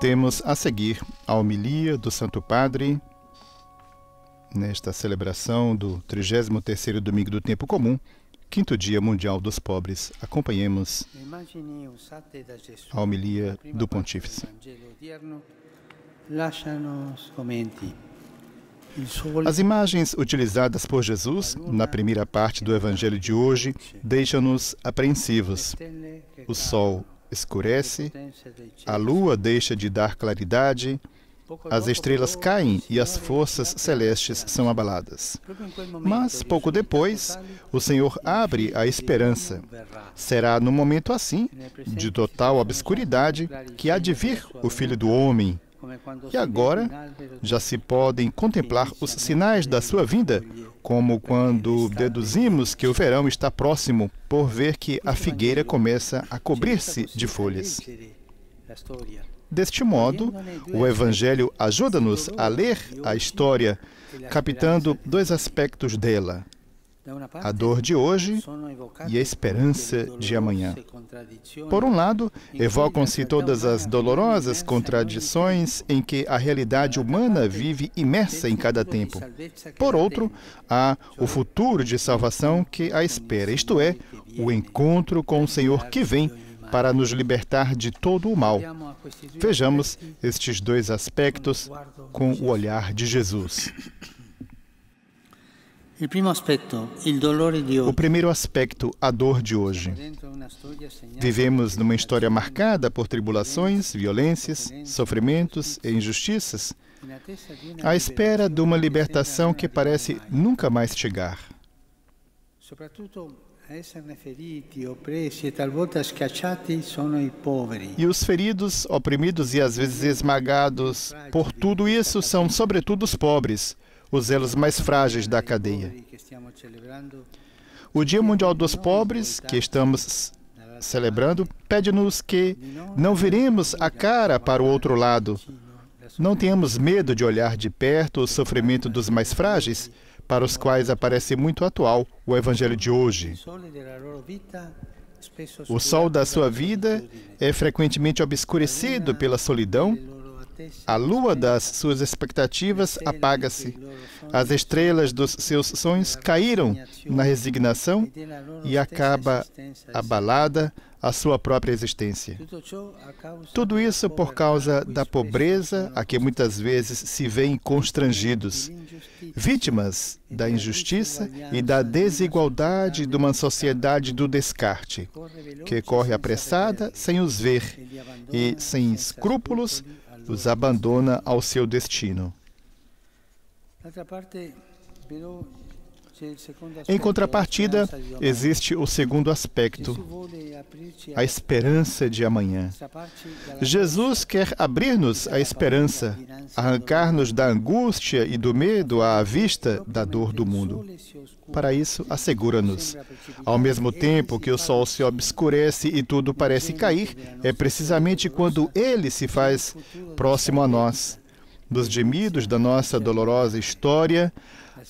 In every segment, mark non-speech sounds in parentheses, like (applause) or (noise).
Temos a seguir a homilia do Santo Padre nesta celebração do 33º domingo do tempo comum, quinto dia mundial dos pobres. Acompanhemos a homilia do pontífice. As imagens utilizadas por Jesus na primeira parte do Evangelho de hoje deixam-nos apreensivos. O sol escurece, a lua deixa de dar claridade, as estrelas caem e as forças celestes são abaladas. Mas, pouco depois, o Senhor abre a esperança. Será no momento assim, de total obscuridade, que há de vir o Filho do Homem, é e agora já se podem contemplar os sinais da sua vinda, como quando deduzimos que o verão está próximo, por ver que a figueira começa a cobrir-se de folhas. Deste modo, o Evangelho ajuda-nos a ler a história, captando dois aspectos dela: a dor de hoje e a esperança de amanhã. Por um lado, evocam-se todas as dolorosas contradições em que a realidade humana vive imersa em cada tempo. Por outro, há o futuro de salvação que a espera, isto é, o encontro com o Senhor que vem para nos libertar de todo o mal. Vejamos estes dois aspectos com o olhar de Jesus. (coughs) O primeiro aspecto, a dor de hoje. Vivemos numa história marcada por tribulações, violências, sofrimentos e injustiças, à espera de uma libertação que parece nunca mais chegar. E os feridos, oprimidos e às vezes esmagados por tudo isso são, sobretudo, os pobres, os elos mais frágeis da cadeia. O Dia Mundial dos Pobres, que estamos celebrando, pede-nos que não viremos a cara para o outro lado. Não tenhamos medo de olhar de perto o sofrimento dos mais frágeis, para os quais aparece muito atual o Evangelho de hoje. O sol da sua vida é frequentemente obscurecido pela solidão a lua das suas expectativas apaga-se. As estrelas dos seus sonhos caíram na resignação e acaba abalada a sua própria existência. Tudo isso por causa da pobreza a que muitas vezes se veem constrangidos, vítimas da injustiça e da desigualdade de uma sociedade do descarte, que corre apressada sem os ver e, sem escrúpulos, os abandona ao seu destino. Em contrapartida, existe o segundo aspecto, a esperança de amanhã. Jesus quer abrir-nos a esperança, arrancar-nos da angústia e do medo à vista da dor do mundo. Para isso, assegura-nos. Ao mesmo tempo que o sol se obscurece e tudo parece cair, é precisamente quando ele se faz próximo a nós. Dos gemidos da nossa dolorosa história,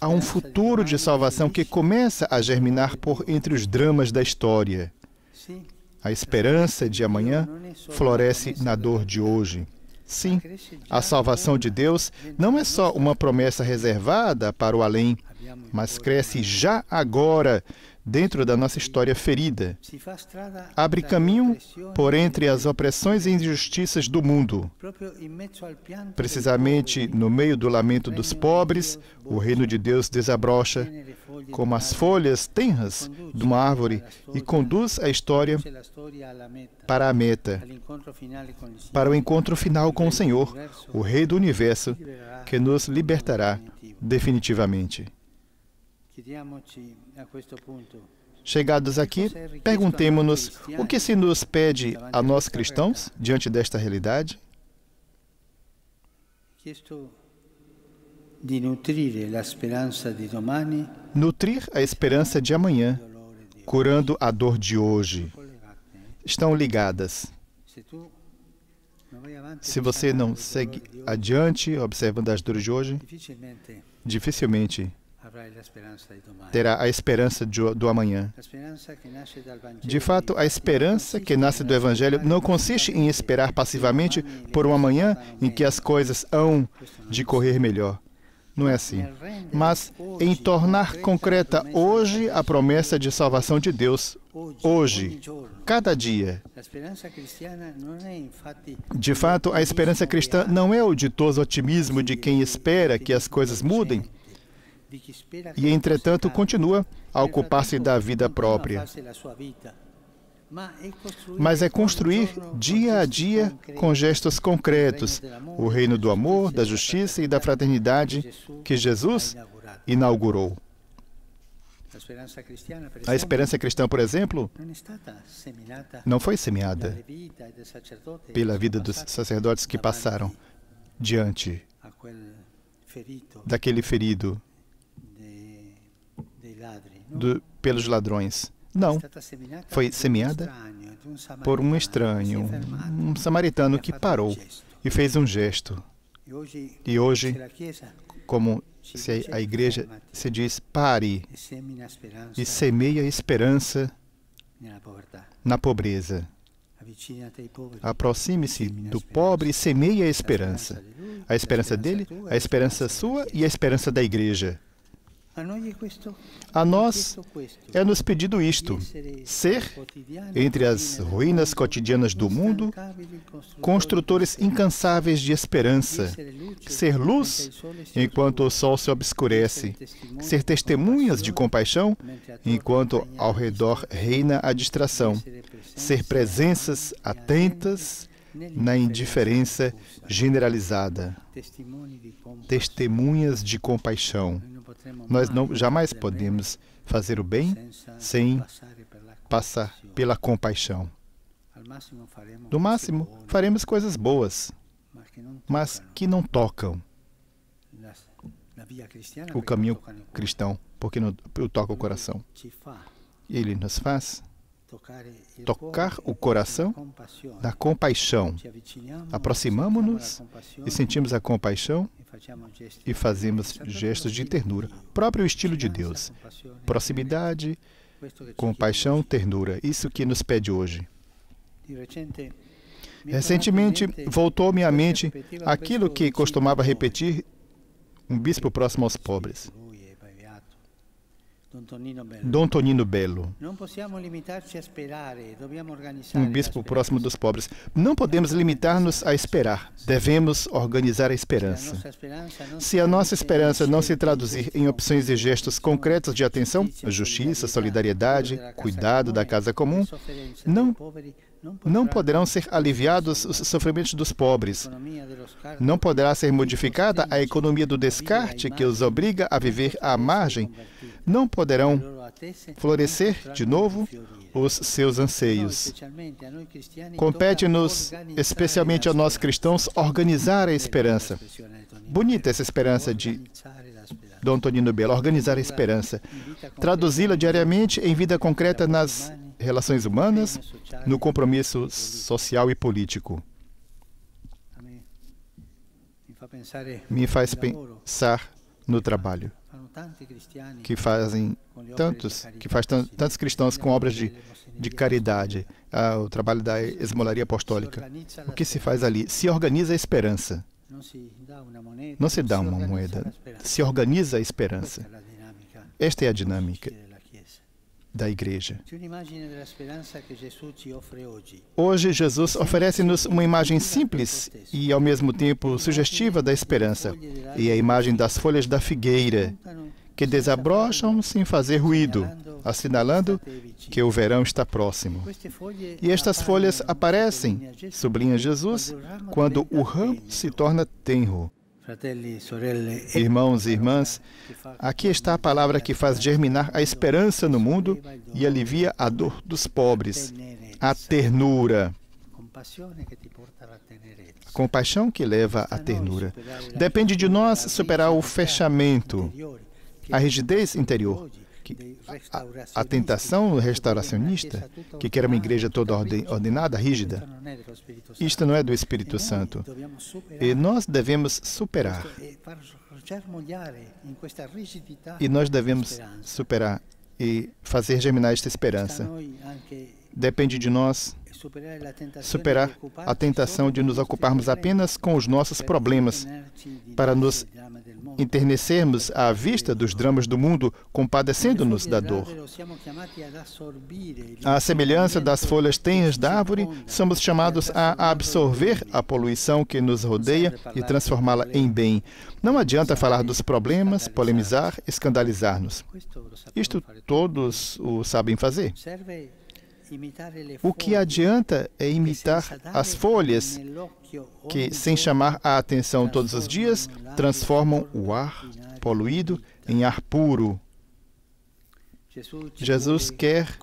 há um futuro de salvação que começa a germinar por entre os dramas da história. A esperança de amanhã floresce na dor de hoje. Sim, a salvação de Deus não é só uma promessa reservada para o além, mas cresce já agora dentro da nossa história ferida. Abre caminho por entre as opressões e injustiças do mundo. Precisamente no meio do lamento dos pobres, o reino de Deus desabrocha como as folhas tenras de uma árvore e conduz a história para a meta, para o encontro final com o Senhor, o Rei do Universo, que nos libertará definitivamente. Chegados aqui, perguntemos-nos o que se nos pede a nós cristãos diante desta realidade? Nutrir a esperança de amanhã, curando a dor de hoje. Estão ligadas. Se você não segue adiante, observando as dores de hoje, dificilmente terá a esperança de, do amanhã. De fato, a esperança que nasce do Evangelho não consiste em esperar passivamente por um amanhã em que as coisas hão de correr melhor. Não é assim. Mas em tornar concreta hoje a promessa de salvação de Deus, hoje, cada dia. De fato, a esperança cristã não é o ditoso otimismo de quem espera que as coisas mudem, e, entretanto, continua a ocupar-se da vida própria. Mas é construir é dia a dia, com gestos concretos, o reino do amor, da justiça e da fraternidade que Jesus inaugurou. A esperança cristã, por exemplo, não foi semeada pela vida dos sacerdotes que passaram diante daquele ferido pelos ladrões. Não, foi semeada por um estranho, um samaritano que parou e fez um gesto. E hoje, como se a igreja é se diz, pare e semeia esperança na pobreza. Aproxime-se do pobre e semeie a esperança. A esperança dele, a esperança sua e a esperança da igreja. A nós é, é nos pedido isto: ser, entre as ruínas cotidianas do mundo, construtores incansáveis de esperança, ser luz enquanto o sol se obscurece, ser testemunhas de compaixão enquanto ao redor reina a distração, ser presenças atentas na indiferença generalizada, testemunhas de compaixão. Nós não, jamais podemos fazer o bem sem passar pela compaixão. No máximo, faremos coisas boas, mas que não tocam o caminho cristão, porque não toca o coração. Ele nos faz tocar o coração da compaixão. Aproximamos-nos e sentimos a compaixão e fazemos gestos de ternura, próprio estilo de Deus. Proximidade, compaixão, ternura, isso que nos pede hoje. Recentemente, voltou à minha mente aquilo que costumava repetir um bispo próximo aos pobres. Don Tonino Bello. Dom Tonino Belo. Um bispo próximo dos pobres. Não podemos limitar-nos a esperar. Devemos organizar a esperança. Se a nossa esperança não se traduzir em opções e gestos concretos de atenção, justiça, solidariedade, cuidado da casa comum, não não poderão ser aliviados os sofrimentos dos pobres. Não poderá ser modificada a economia do descarte que os obriga a viver à margem. Não poderão florescer de novo os seus anseios. Compete-nos, especialmente a nós cristãos, organizar a esperança. Bonita essa esperança de Dom Tonino Belo, organizar a esperança. Traduzi-la diariamente em vida concreta nas relações humanas, no compromisso social e político. Me faz pensar no trabalho que fazem tantos, que faz tantos cristãos com obras de, de caridade, ah, o trabalho da esmolaria apostólica. O que se faz ali? Se organiza a esperança. Não se dá uma moeda, se organiza a esperança. É Esta é a dinâmica da igreja. Hoje, Jesus oferece-nos uma imagem simples e, ao mesmo tempo, sugestiva da esperança, e a imagem das folhas da figueira, que desabrocham sem fazer ruído, assinalando que o verão está próximo. E estas folhas aparecem, sublinha Jesus, quando o ramo se torna tenro Irmãos e irmãs, aqui está a palavra que faz germinar a esperança no mundo e alivia a dor dos pobres, a ternura. A compaixão que leva à ternura. Depende de nós superar o fechamento, a rigidez interior que a, a tentação restauracionista, que quer uma igreja toda ordenada, rígida, isto não é do Espírito Santo. E nós devemos superar. E nós devemos superar é, é, e fazer germinar esta esperança. Depende de nós superar a tentação de nos ocuparmos apenas com os nossos problemas, para nos enternecermos à vista dos dramas do mundo, compadecendo-nos da dor. À semelhança das folhas tenras da árvore, somos chamados a absorver a poluição que nos rodeia e transformá-la em bem. Não adianta falar dos problemas, polemizar, escandalizar-nos. Isto todos o sabem fazer. O que adianta é imitar as folhas, que, sem chamar a atenção todos os dias, transformam o ar poluído em ar puro. Jesus quer,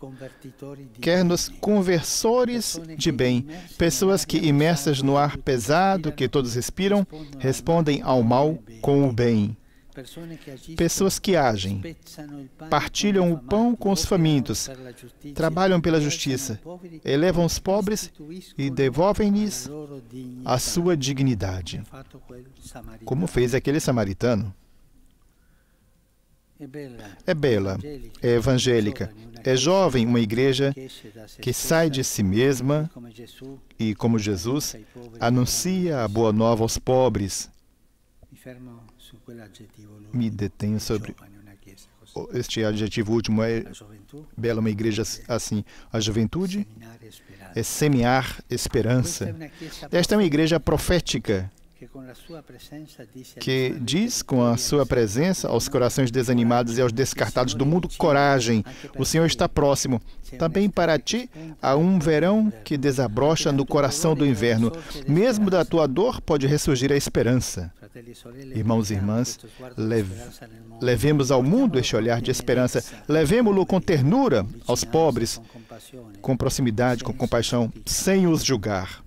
quer nos conversores de bem, pessoas que, imersas no ar pesado que todos respiram, respondem ao mal com o bem. Pessoas que agem, partilham o pão com os famintos, trabalham pela justiça, elevam os pobres e devolvem-lhes a sua dignidade, como fez aquele samaritano. É bela, é, é evangélica, é jovem, uma é igreja que sai de si mesma e, como Jesus, anuncia a boa nova aos pobres me detenho sobre este adjetivo último é bela uma igreja assim. A juventude é semear esperança. Esta é uma igreja profética que diz com a sua presença aos corações desanimados e aos descartados do mundo coragem. O Senhor está próximo. Também para ti há um verão que desabrocha no coração do inverno. Mesmo da tua dor pode ressurgir a esperança. Irmãos e irmãs, levemos ao mundo este olhar de esperança. Levemos-lo com ternura aos pobres, com proximidade, com compaixão, sem os julgar.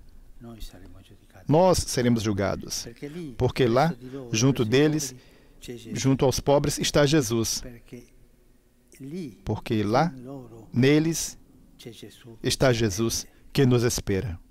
Nós seremos julgados, porque lá, junto deles, junto aos pobres, está Jesus. Porque lá, neles, está Jesus que nos espera.